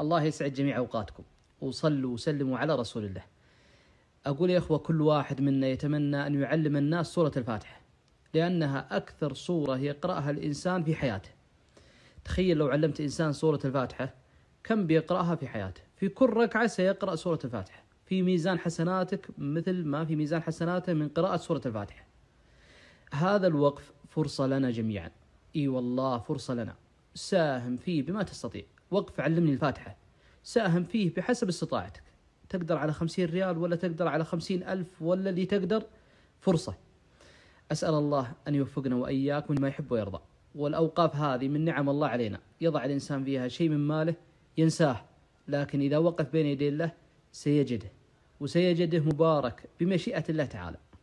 الله يسعد جميع اوقاتكم وصلوا وسلموا على رسول الله اقول يا اخوه كل واحد منا يتمنى ان يعلم الناس سوره الفاتحه لانها اكثر سوره يقراها الانسان في حياته تخيل لو علمت انسان سوره الفاتحه كم بيقراها في حياته في كل ركعه سيقرا سوره الفاتحه في ميزان حسناتك مثل ما في ميزان حسناته من قراءه سوره الفاتحه هذا الوقف فرصه لنا جميعا اي والله فرصه لنا ساهم فيه بما تستطيع وقف علمني الفاتحة ساهم فيه بحسب استطاعتك تقدر على خمسين ريال ولا تقدر على خمسين ألف ولا اللي تقدر فرصة أسأل الله أن يوفقنا وإياكم لما يحب ويرضى والأوقاف هذه من نعم الله علينا يضع الإنسان فيها شيء من ماله ينساه لكن إذا وقف بين يدي الله سيجده وسيجده مبارك بمشيئة الله تعالى